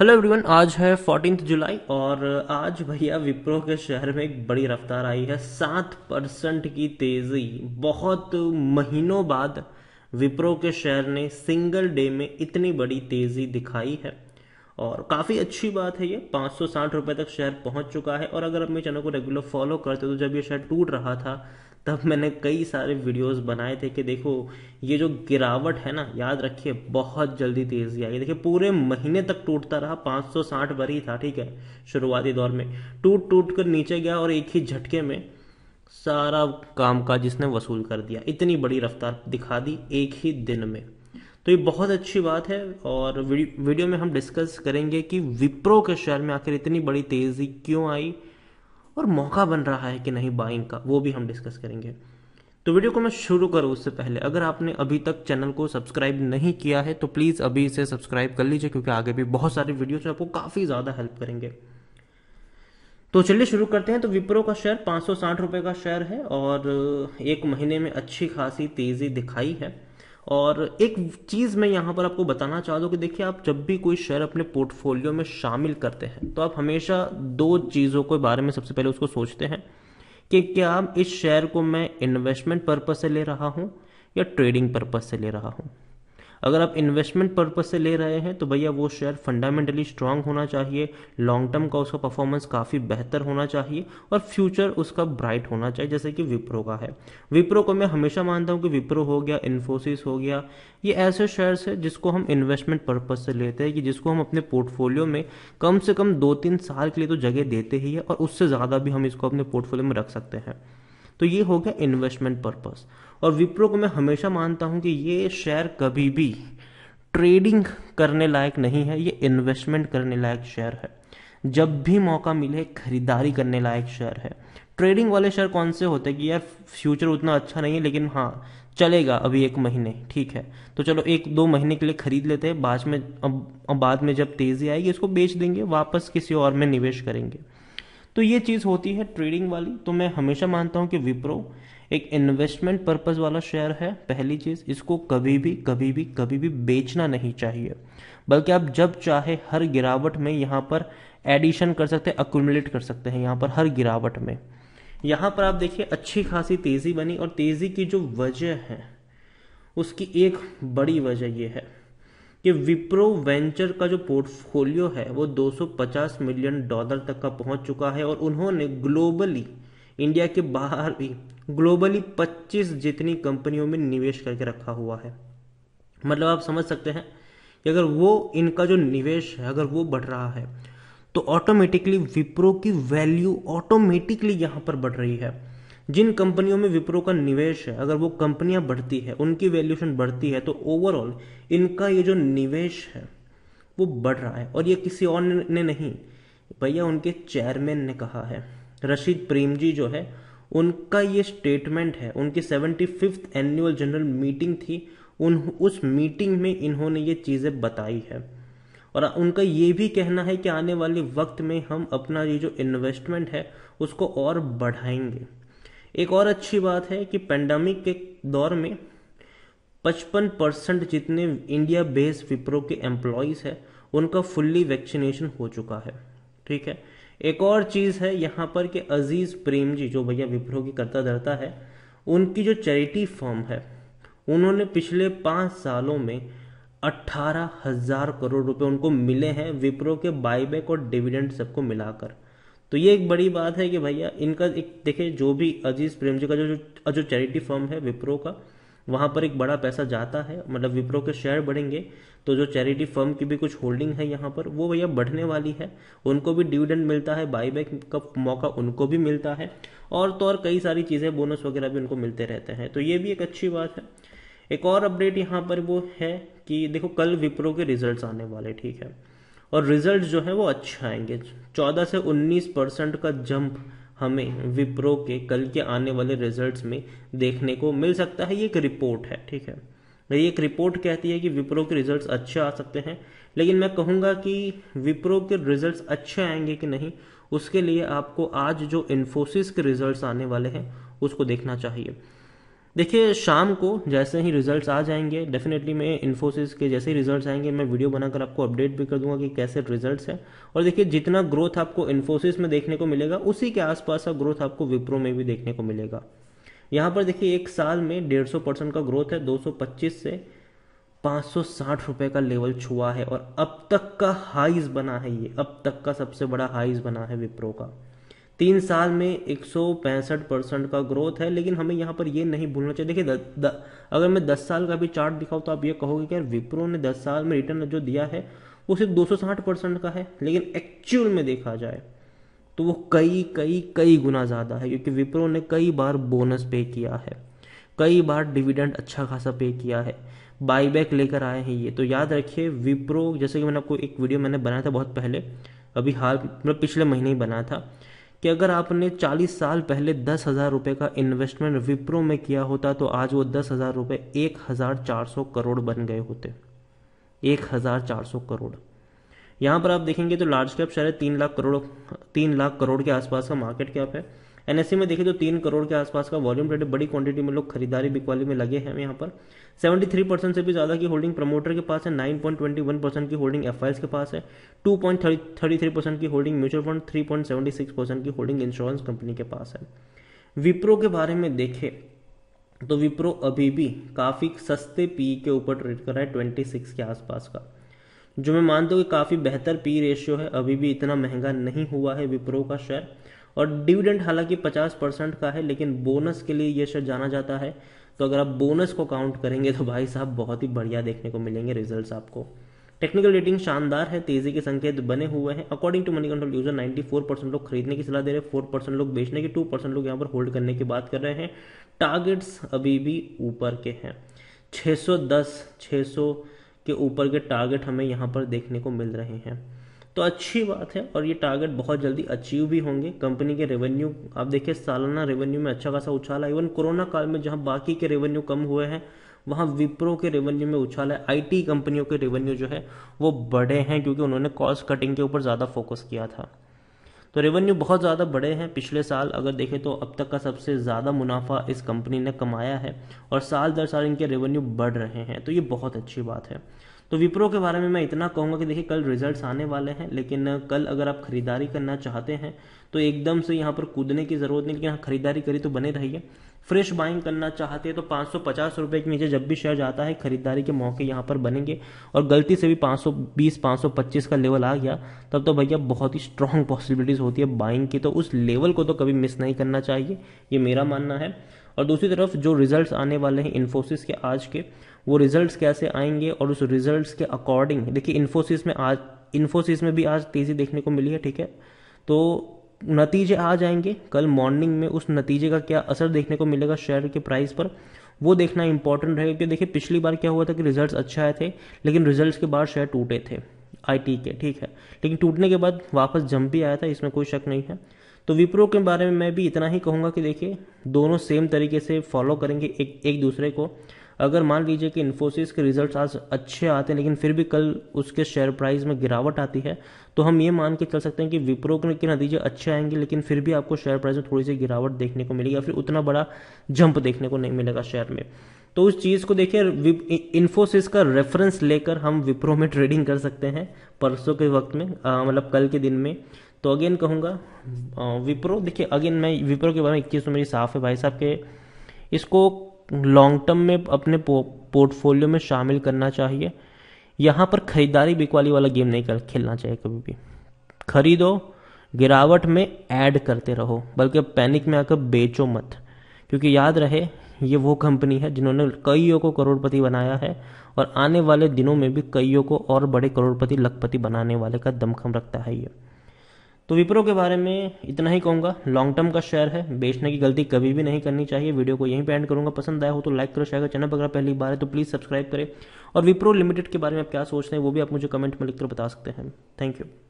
hello everyone आज है fourteen जुलाई और आज भैया विप्रो के शहर में एक बड़ी रफ्तार आई है सात परसेंट की तेज़ी बहुत महीनों बाद विप्रो के शहर ने सिंगल डे में इतनी बड़ी तेज़ी दिखाई है और काफ़ी अच्छी बात है ये पाँच सौ साठ रुपये तक शेयर पहुंच चुका है और अगर आप मेरे चैनल को रेगुलर फॉलो करते हो तो जब ये शेयर टूट रहा था तब मैंने कई सारे वीडियोस बनाए थे कि देखो ये जो गिरावट है ना याद रखिए बहुत जल्दी तेज़ी आई देखिए पूरे महीने तक टूटता रहा 560 बार ही था ठीक है शुरुआती दौर में टूट टूट कर नीचे गया और एक ही झटके में सारा काम काज इसने वसूल कर दिया इतनी बड़ी रफ्तार दिखा दी एक ही दिन में तो ये बहुत अच्छी बात है और वीडियो में हम डिस्कस करेंगे कि विप्रो के शेयर में आखिर इतनी बड़ी तेज़ी क्यों आई और मौका बन रहा है कि नहीं बाइंग का वो भी हम डिस्कस करेंगे तो वीडियो को मैं शुरू करूँ उससे पहले अगर आपने अभी तक चैनल को सब्सक्राइब नहीं किया है तो प्लीज़ अभी इसे सब्सक्राइब कर लीजिए क्योंकि आगे भी बहुत सारे वीडियोज आपको काफ़ी ज़्यादा हेल्प करेंगे तो चलिए शुरू करते हैं तो विप्रो का शेयर पाँच सौ का शेयर है और एक महीने में अच्छी खासी तेज़ी दिखाई है और एक चीज़ मैं यहाँ पर आपको बताना चाहता हूँ कि देखिए आप जब भी कोई शेयर अपने पोर्टफोलियो में शामिल करते हैं तो आप हमेशा दो चीज़ों के बारे में सबसे पहले उसको सोचते हैं कि क्या इस शेयर को मैं इन्वेस्टमेंट पर्पज़ से ले रहा हूँ या ट्रेडिंग पर्पज़ से ले रहा हूँ अगर आप इन्वेस्टमेंट पर्पज से ले रहे हैं तो भैया वो शेयर फंडामेंटली स्ट्रांग होना चाहिए लॉन्ग टर्म का उसका परफॉर्मेंस काफ़ी बेहतर होना चाहिए और फ्यूचर उसका ब्राइट होना चाहिए जैसे कि विप्रो का है विप्रो को मैं हमेशा मानता हूँ कि विप्रो हो गया इन्फोसिस हो गया ये ऐसे शेयर्स है जिसको हम इन्वेस्टमेंट पर्पज से लेते हैं कि जिसको हम अपने पोर्टफोलियो में कम से कम दो तीन साल के लिए तो जगह देते ही है और उससे ज़्यादा भी हम इसको अपने पोर्टफोलियो में रख सकते हैं तो ये हो गया इन्वेस्टमेंट पर्पस और विप्रो को मैं हमेशा मानता हूँ कि ये शेयर कभी भी ट्रेडिंग करने लायक नहीं है ये इन्वेस्टमेंट करने लायक शेयर है जब भी मौका मिले खरीदारी करने लायक शेयर है ट्रेडिंग वाले शेयर कौन से होते हैं कि यार फ्यूचर उतना अच्छा नहीं है लेकिन हाँ चलेगा अभी एक महीने ठीक है तो चलो एक दो महीने के लिए खरीद लेते हैं बाद में अब, अब बाद में जब तेज़ी आएगी इसको बेच देंगे वापस किसी और में निवेश करेंगे तो ये चीज़ होती है ट्रेडिंग वाली तो मैं हमेशा मानता हूँ कि विप्रो एक इन्वेस्टमेंट पर्पस वाला शेयर है पहली चीज़ इसको कभी भी कभी भी कभी भी बेचना नहीं चाहिए बल्कि आप जब चाहे हर गिरावट में यहाँ पर एडिशन कर सकते हैं अक्यूमुलेट कर सकते हैं यहाँ पर हर गिरावट में यहाँ पर आप देखिए अच्छी खासी तेज़ी बनी और तेज़ी की जो वजह है उसकी एक बड़ी वजह यह है कि विप्रो वेंचर का जो पोर्टफोलियो है वो 250 मिलियन डॉलर तक का पहुंच चुका है और उन्होंने ग्लोबली इंडिया के बाहर भी ग्लोबली 25 जितनी कंपनियों में निवेश करके रखा हुआ है मतलब आप समझ सकते हैं कि अगर वो इनका जो निवेश है अगर वो बढ़ रहा है तो ऑटोमेटिकली विप्रो की वैल्यू ऑटोमेटिकली यहाँ पर बढ़ रही है जिन कंपनियों में विप्रो का निवेश है अगर वो कंपनियां बढ़ती है उनकी वैल्यूएशन बढ़ती है तो ओवरऑल इनका ये जो निवेश है वो बढ़ रहा है और ये किसी और ने नहीं भैया उनके चेयरमैन ने कहा है रशीद प्रेम जी जो है उनका ये स्टेटमेंट है उनकी seventy fifth annual general meeting थी उन उस मीटिंग में इन्होंने ये चीज़ें बताई है और उनका ये भी कहना है कि आने वाले वक्त में हम अपना ये जो इन्वेस्टमेंट है उसको और बढ़ाएंगे एक और अच्छी बात है कि पेंडेमिक के दौर में 55 परसेंट जितने इंडिया बेस्ड विप्रो के एम्प्लॉयज़ हैं उनका फुल्ली वैक्सीनेशन हो चुका है ठीक है एक और चीज़ है यहाँ पर कि अजीज़ प्रेम जी जो भैया विप्रो की करता धरता है उनकी जो चैरिटी फॉर्म है उन्होंने पिछले पाँच सालों में अट्ठारह हज़ार करोड़ रुपए उनको मिले हैं विप्रो के बाईबैक और डिविडेंड सबको मिलाकर तो ये एक बड़ी बात है कि भैया इनका एक देखे जो भी अजीज प्रेम जी का जो जो चैरिटी फॉर्म है विप्रो का वहां पर एक बड़ा पैसा जाता है मतलब विप्रो के शेयर बढ़ेंगे तो जो चैरिटी फर्म की भी कुछ होल्डिंग है यहाँ पर वो भैया बढ़ने वाली है उनको भी डिविडेंड मिलता है बाईबैक का मौका उनको भी मिलता है और तो और कई सारी चीज़ें बोनस वगैरह भी उनको मिलते रहते हैं तो ये भी एक अच्छी बात है एक और अपडेट यहाँ पर वो है कि देखो कल विप्रो के रिजल्ट आने वाले ठीक है और रिजल्ट जो है वो अच्छे आएंगे चौदह से उन्नीस परसेंट का जंप हमें विप्रो के कल के आने वाले रिजल्ट्स में देखने को मिल सकता है ये एक रिपोर्ट है ठीक है ये एक रिपोर्ट कहती है कि विप्रो के रिजल्ट्स अच्छे आ सकते हैं लेकिन मैं कहूँगा कि विप्रो के रिजल्ट्स अच्छे आएंगे कि नहीं उसके लिए आपको आज जो इन्फोसिस के रिजल्ट्स आने वाले हैं उसको देखना चाहिए देखिए शाम को जैसे ही रिजल्ट्स आ जाएंगे डेफिनेटली मैं इन्फोसिस के जैसे ही रिजल्ट्स आएंगे मैं वीडियो बनाकर आपको अपडेट भी कर दूंगा कि कैसे रिजल्ट्स हैं और देखिए जितना ग्रोथ आपको इन्फोसिस में देखने को मिलेगा उसी के आसपास का ग्रोथ आपको विप्रो में भी देखने को मिलेगा यहाँ पर देखिए एक साल में डेढ़ सौ परसेंट का ग्रोथ है दो सौ पच्चीस से पाँच सौ साठ रुपये का लेवल छुआ है और अब तक का हाइज बना है ये अब तक का सबसे बड़ा हाइज बना है विप्रो का तीन साल में एक परसेंट का ग्रोथ है लेकिन हमें यहाँ पर ये नहीं भूलना चाहिए देखिए अगर मैं दस साल का भी चार्ट दिखाऊँ तो आप ये कहोगे कि यार विप्रो ने दस साल में रिटर्न जो दिया है वो सिर्फ दो परसेंट का है लेकिन एक्चुअल में देखा जाए तो वो कई कई कई गुना ज़्यादा है क्योंकि विप्रो ने कई बार बोनस पे किया है कई बार डिविडेंड अच्छा खासा पे किया है बाईबैक लेकर आए हैं ये तो याद रखिए विप्रो जैसे कि मैंने आपको एक वीडियो मैंने बनाया था बहुत पहले अभी हाल मतलब पिछले महीने ही बना था कि अगर आपने 40 साल पहले दस हज़ार रुपए का इन्वेस्टमेंट विप्रो में किया होता तो आज वो दस हज़ार रुपए एक हज़ार चार सौ करोड़ बन गए होते एक हज़ार चार सौ करोड़ यहां पर आप देखेंगे तो लार्ज कैप शायद तीन लाख करोड़ तीन लाख करोड़ के आसपास का मार्केट कैप है एनएससी e में देखिए तो तीन करोड़ के आसपास का वॉल्यूम ट्रेड बड़ी क्वांटिटी में लोग खरीदारी बिकवाली में लगे हैं यहाँ पर 73 परसेंट से भी ज़्यादा की होल्डिंग प्रमोटर के पास है 9.21 परसेंट की होल्डिंग एफ के पास है 2.33 परसेंट की होल्डिंग म्यूचुअल फंड 3.76 परसेंट की होल्डिंग इंश्योरेंस कंपनी के पास है विप्रो के बारे में देखें तो विप्रो अभी भी काफ़ी सस्ते पी के ऊपर ट्रेड कर रहा है ट्वेंटी के आसपास का जो मैं मानता हूँ कि काफ़ी बेहतर पी रेशियो है अभी भी इतना महंगा नहीं हुआ है विप्रो का शेयर और डिविडेंड हालांकि 50 परसेंट का है लेकिन बोनस के लिए ये शेयर जाना जाता है तो अगर आप बोनस को काउंट करेंगे तो भाई साहब बहुत ही बढ़िया देखने को मिलेंगे रिजल्ट आपको टेक्निकल रेटिंग शानदार है तेजी के संकेत बने हुए हैं according to Moneycontrol user 94 percent लोग खरीदने की सलाह दे रहे हैं 4 परसेंट लोग बेचने की 2 परसेंट लोग यहाँ पर होल्ड करने की बात कर रहे हैं टारगेट्स अभी भी ऊपर के हैं 610 600 के ऊपर के टारगेट हमें यहाँ पर देखने को मिल रहे हैं तो अच्छी बात है और ये टारगेट बहुत जल्दी अचीव भी होंगे कंपनी के रेवेन्यू आप देखिए सालाना रेवेन्यू में अच्छा खासा उछाल है इवन कोरोना काल में जहाँ बाकी के रेवेन्यू कम हुए हैं वहाँ विप्रो के रेवेन्यू में उछाल है आईटी कंपनियों के रेवेन्यू जो है वो बढ़े हैं क्योंकि उन्होंने कॉस्ट कटिंग के ऊपर ज़्यादा फोकस किया था तो रेवेन्यू बहुत ज़्यादा बड़े हैं पिछले साल अगर देखें तो अब तक का सबसे ज़्यादा मुनाफा इस कंपनी ने कमाया है और साल दर साल इनके रेवेन्यू बढ़ रहे हैं तो ये बहुत अच्छी बात है तो विप्रो के बारे में मैं इतना कहूँगा कि देखिए कल रिजल्ट्स आने वाले हैं लेकिन कल अगर आप ख़रीदारी करना चाहते हैं तो एकदम से यहाँ पर कूदने की ज़रूरत नहीं लेकिन हाँ, ख़रीदारी करी तो बने रहिए फ्रेश बाइंग करना चाहते हैं तो पाँच सौ पचास रुपये के नीचे जब भी शेयर जाता है खरीदारी के मौके यहाँ पर बनेंगे और गलती से भी पाँच सौ बीस पाँच सौ पच्चीस का लेवल आ गया तब तो भैया बहुत ही स्ट्रॉन्ग पॉसिबिलिटीज़ होती है बाइंग की तो उस लेवल को तो कभी मिस नहीं करना चाहिए ये मेरा मानना है और दूसरी तरफ जो रिजल्ट्स आने वाले हैं इन्फोसिस के आज के वो रिजल्ट्स कैसे आएंगे और उस रिजल्ट्स के अकॉर्डिंग देखिए इन्फोसिस में आज इन्फोसिस में भी आज तेज़ी देखने को मिली है ठीक है तो नतीजे आ जाएंगे कल मॉर्निंग में उस नतीजे का क्या असर देखने को मिलेगा शेयर के प्राइस पर वो देखना इंपॉर्टेंट रहेगा क्योंकि देखिए पिछली बार क्या हुआ था कि रिजल्ट्स अच्छे आए थे लेकिन रिजल्ट्स के बाद शेयर टूटे थे आईटी के ठीक है लेकिन टूटने के बाद वापस जम भी आया था इसमें कोई शक नहीं है तो विप्रो के बारे में मैं भी इतना ही कहूँगा कि देखिए दोनों सेम तरीके से फॉलो करेंगे एक एक दूसरे को अगर मान लीजिए कि इन्फोसिस के रिजल्ट्स आज अच्छे आते हैं लेकिन फिर भी कल उसके शेयर प्राइस में गिरावट आती है तो हम ये मान के चल सकते हैं कि विप्रो के नतीजे अच्छे आएंगे लेकिन फिर भी आपको शेयर प्राइस में थोड़ी सी गिरावट देखने को मिलेगी या फिर उतना बड़ा जंप देखने को नहीं मिलेगा शेयर में तो उस चीज़ को देखिए इन्फोसिस का रेफरेंस लेकर हम विप्रो में ट्रेडिंग कर सकते हैं परसों के वक्त में मतलब कल के दिन में तो अगेन कहूँगा विप्रो देखिए अगेन मैं विप्रो के बारे में एक चीज़ तो मेरी साफ है भाई साहब के इसको लॉन्ग टर्म में अपने पोर्टफोलियो में शामिल करना चाहिए यहाँ पर खरीदारी बिकवाली वाला गेम नहीं कर खेलना चाहिए कभी भी खरीदो गिरावट में ऐड करते रहो बल्कि पैनिक में आकर बेचो मत क्योंकि याद रहे ये वो कंपनी है जिन्होंने कईयों को करोड़पति बनाया है और आने वाले दिनों में भी कईयों को और बड़े करोड़पति लखपति बनाने वाले का दमखम रखता है ये तो विप्रो के बारे में इतना ही कहूँगा लॉन्ग टर्म का शेयर है बेचने की गलती कभी भी नहीं करनी चाहिए वीडियो को यहीं पे एंड करूँगा पसंद आया हो तो लाइक करो शेयर करो चैनल पर अगर पहली बार है तो प्लीज़ सब्सक्राइब करें और विप्रो लिमिटेड के बारे में आप क्या सोचते हैं वो भी आप मुझे कमेंट में लिखकर बता सकते हैं थैंक यू